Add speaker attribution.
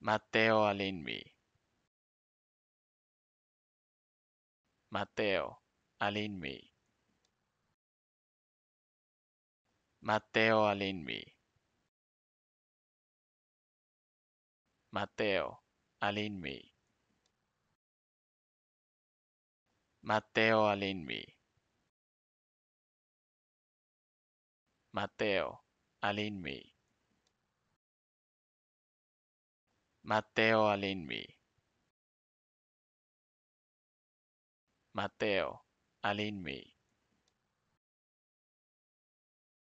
Speaker 1: Matteo Alinmi. Matteo Alinmi. Matteo Alinmi. Matteo Alinmi. Matteo Alinmi. Matteo Alinmi. Mateo Alinmi. Mateo Alinmi.